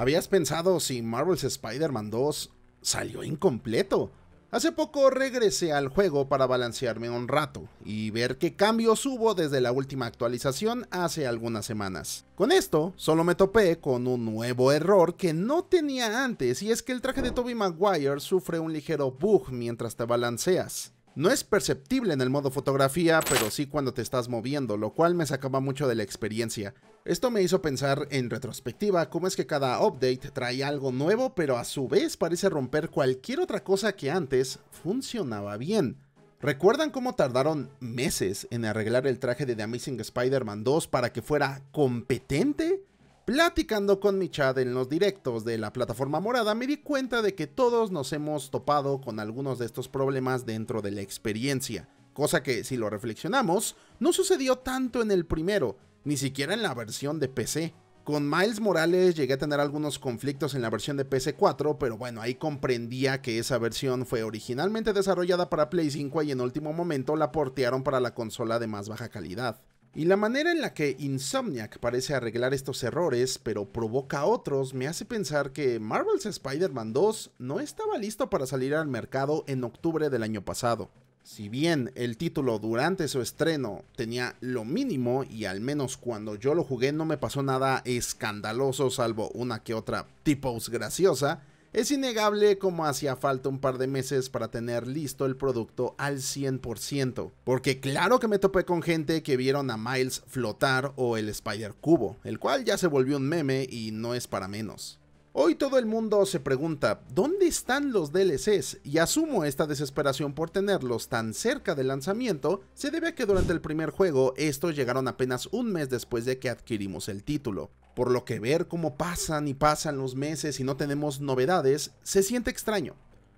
¿Habías pensado si Marvel's Spider-Man 2 salió incompleto? Hace poco regresé al juego para balancearme un rato y ver qué cambios hubo desde la última actualización hace algunas semanas. Con esto, solo me topé con un nuevo error que no tenía antes y es que el traje de Tobey Maguire sufre un ligero bug mientras te balanceas. No es perceptible en el modo fotografía, pero sí cuando te estás moviendo, lo cual me sacaba mucho de la experiencia. Esto me hizo pensar en retrospectiva cómo es que cada update trae algo nuevo, pero a su vez parece romper cualquier otra cosa que antes funcionaba bien. ¿Recuerdan cómo tardaron meses en arreglar el traje de The Amazing Spider-Man 2 para que fuera competente? Platicando con mi chat en los directos de la plataforma morada, me di cuenta de que todos nos hemos topado con algunos de estos problemas dentro de la experiencia, cosa que, si lo reflexionamos, no sucedió tanto en el primero, ni siquiera en la versión de PC. Con Miles Morales llegué a tener algunos conflictos en la versión de pc 4 pero bueno, ahí comprendía que esa versión fue originalmente desarrollada para Play 5 y en último momento la portearon para la consola de más baja calidad. Y la manera en la que Insomniac parece arreglar estos errores, pero provoca otros, me hace pensar que Marvel's Spider-Man 2 no estaba listo para salir al mercado en octubre del año pasado. Si bien el título durante su estreno tenía lo mínimo y al menos cuando yo lo jugué no me pasó nada escandaloso salvo una que otra tipos graciosa, es innegable como hacía falta un par de meses para tener listo el producto al 100%, porque claro que me topé con gente que vieron a Miles flotar o el Spider Cubo, el cual ya se volvió un meme y no es para menos. Hoy todo el mundo se pregunta, ¿dónde están los DLCs? Y asumo esta desesperación por tenerlos tan cerca del lanzamiento se debe a que durante el primer juego estos llegaron apenas un mes después de que adquirimos el título por lo que ver cómo pasan y pasan los meses y no tenemos novedades, se siente extraño.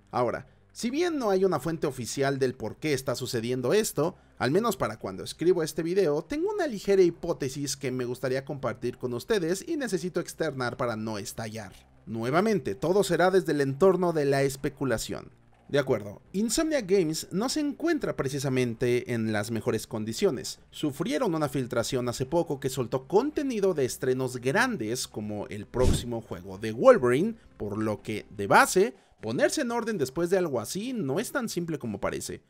Ahora, si bien no hay una fuente oficial del por qué está sucediendo esto, al menos para cuando escribo este video, tengo una ligera hipótesis que me gustaría compartir con ustedes y necesito externar para no estallar. Nuevamente, todo será desde el entorno de la especulación. De acuerdo, Insomnia Games no se encuentra precisamente en las mejores condiciones. Sufrieron una filtración hace poco que soltó contenido de estrenos grandes como el próximo juego de Wolverine, por lo que, de base, ponerse en orden después de algo así no es tan simple como parece.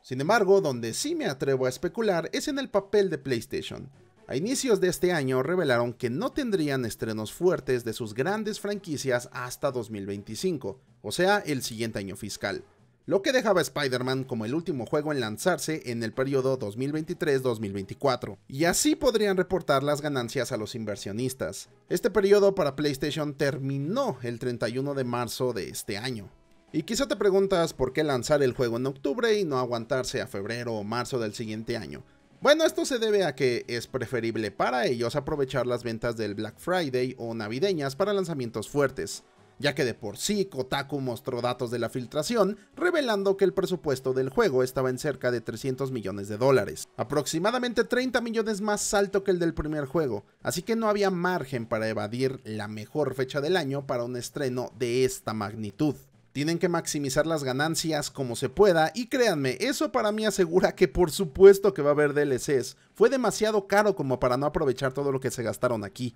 Sin embargo, donde sí me atrevo a especular es en el papel de PlayStation. A inicios de este año revelaron que no tendrían estrenos fuertes de sus grandes franquicias hasta 2025, o sea, el siguiente año fiscal, lo que dejaba Spider-Man como el último juego en lanzarse en el periodo 2023-2024, y así podrían reportar las ganancias a los inversionistas. Este periodo para PlayStation terminó el 31 de marzo de este año. Y quizá te preguntas por qué lanzar el juego en octubre y no aguantarse a febrero o marzo del siguiente año. Bueno, esto se debe a que es preferible para ellos aprovechar las ventas del Black Friday o navideñas para lanzamientos fuertes, ya que de por sí Kotaku mostró datos de la filtración, revelando que el presupuesto del juego estaba en cerca de 300 millones de dólares, aproximadamente 30 millones más alto que el del primer juego, así que no había margen para evadir la mejor fecha del año para un estreno de esta magnitud. Tienen que maximizar las ganancias como se pueda y créanme, eso para mí asegura que por supuesto que va a haber DLCs. Fue demasiado caro como para no aprovechar todo lo que se gastaron aquí.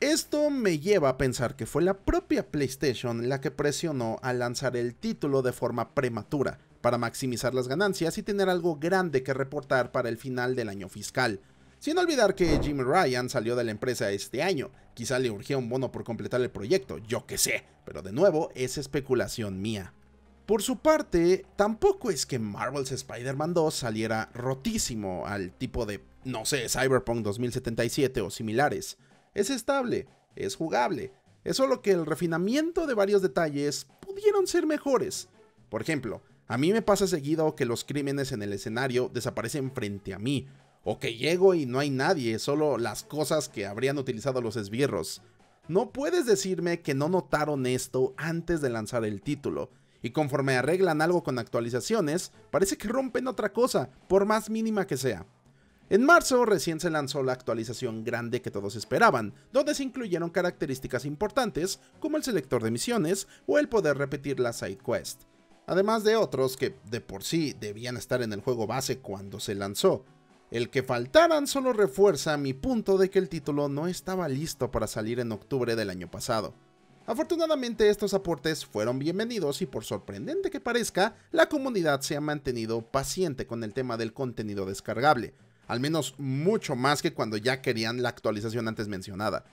Esto me lleva a pensar que fue la propia PlayStation la que presionó a lanzar el título de forma prematura, para maximizar las ganancias y tener algo grande que reportar para el final del año fiscal. Sin olvidar que Jim Ryan salió de la empresa este año, quizá le urgía un bono por completar el proyecto, yo que sé, pero de nuevo es especulación mía. Por su parte, tampoco es que Marvel's Spider-Man 2 saliera rotísimo al tipo de, no sé, Cyberpunk 2077 o similares. Es estable, es jugable, es solo que el refinamiento de varios detalles pudieron ser mejores. Por ejemplo, a mí me pasa seguido que los crímenes en el escenario desaparecen frente a mí, o que llego y no hay nadie, solo las cosas que habrían utilizado los esbirros. No puedes decirme que no notaron esto antes de lanzar el título. Y conforme arreglan algo con actualizaciones, parece que rompen otra cosa, por más mínima que sea. En marzo recién se lanzó la actualización grande que todos esperaban, donde se incluyeron características importantes como el selector de misiones o el poder repetir la side quest, además de otros que de por sí debían estar en el juego base cuando se lanzó. El que faltaran solo refuerza mi punto de que el título no estaba listo para salir en octubre del año pasado. Afortunadamente estos aportes fueron bienvenidos y por sorprendente que parezca, la comunidad se ha mantenido paciente con el tema del contenido descargable, al menos mucho más que cuando ya querían la actualización antes mencionada.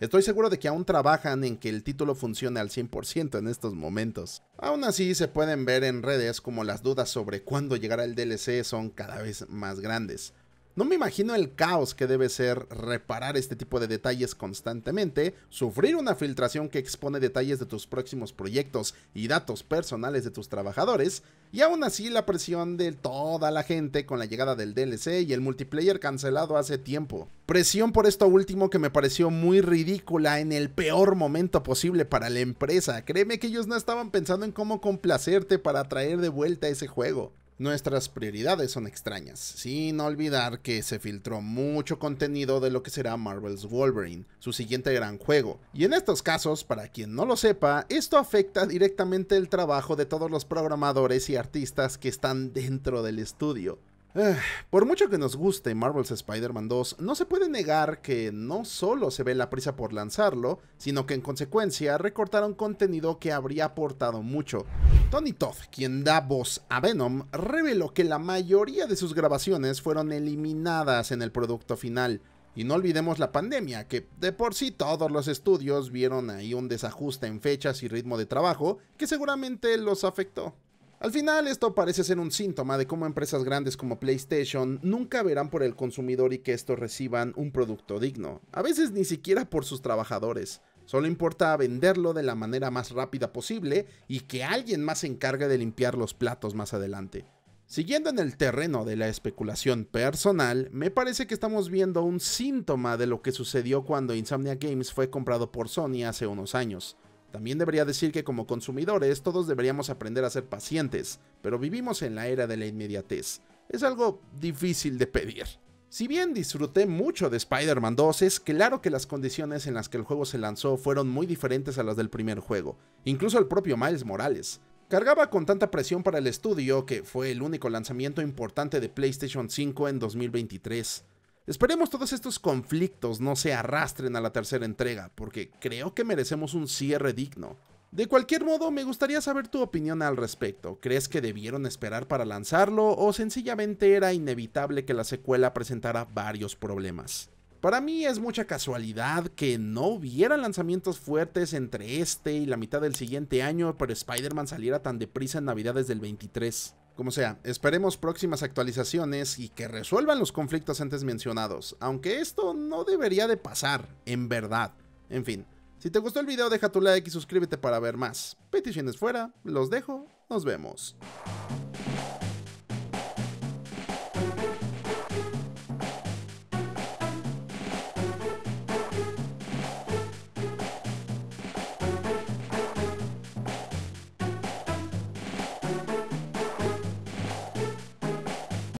Estoy seguro de que aún trabajan en que el título funcione al 100% en estos momentos. Aún así, se pueden ver en redes como las dudas sobre cuándo llegará el DLC son cada vez más grandes. No me imagino el caos que debe ser reparar este tipo de detalles constantemente, sufrir una filtración que expone detalles de tus próximos proyectos y datos personales de tus trabajadores, y aún así la presión de toda la gente con la llegada del DLC y el multiplayer cancelado hace tiempo. Presión por esto último que me pareció muy ridícula en el peor momento posible para la empresa. Créeme que ellos no estaban pensando en cómo complacerte para traer de vuelta ese juego. Nuestras prioridades son extrañas, sin olvidar que se filtró mucho contenido de lo que será Marvel's Wolverine, su siguiente gran juego, y en estos casos, para quien no lo sepa, esto afecta directamente el trabajo de todos los programadores y artistas que están dentro del estudio. Por mucho que nos guste Marvel's Spider-Man 2, no se puede negar que no solo se ve la prisa por lanzarlo, sino que en consecuencia recortaron contenido que habría aportado mucho. Tony Todd, quien da voz a Venom, reveló que la mayoría de sus grabaciones fueron eliminadas en el producto final. Y no olvidemos la pandemia, que de por sí todos los estudios vieron ahí un desajuste en fechas y ritmo de trabajo que seguramente los afectó. Al final esto parece ser un síntoma de cómo empresas grandes como PlayStation nunca verán por el consumidor y que estos reciban un producto digno, a veces ni siquiera por sus trabajadores. Solo importa venderlo de la manera más rápida posible y que alguien más se encargue de limpiar los platos más adelante. Siguiendo en el terreno de la especulación personal, me parece que estamos viendo un síntoma de lo que sucedió cuando Insomnia Games fue comprado por Sony hace unos años. También debería decir que como consumidores todos deberíamos aprender a ser pacientes, pero vivimos en la era de la inmediatez. Es algo difícil de pedir. Si bien disfruté mucho de Spider-Man 2, es claro que las condiciones en las que el juego se lanzó fueron muy diferentes a las del primer juego, incluso el propio Miles Morales. Cargaba con tanta presión para el estudio que fue el único lanzamiento importante de PlayStation 5 en 2023. Esperemos todos estos conflictos no se arrastren a la tercera entrega, porque creo que merecemos un cierre digno. De cualquier modo, me gustaría saber tu opinión al respecto. ¿Crees que debieron esperar para lanzarlo o sencillamente era inevitable que la secuela presentara varios problemas? Para mí es mucha casualidad que no hubiera lanzamientos fuertes entre este y la mitad del siguiente año, pero Spider-Man saliera tan deprisa en Navidades del 23. Como sea, esperemos próximas actualizaciones y que resuelvan los conflictos antes mencionados, aunque esto no debería de pasar, en verdad. En fin, si te gustó el video deja tu like y suscríbete para ver más. Peticiones fuera, los dejo, nos vemos.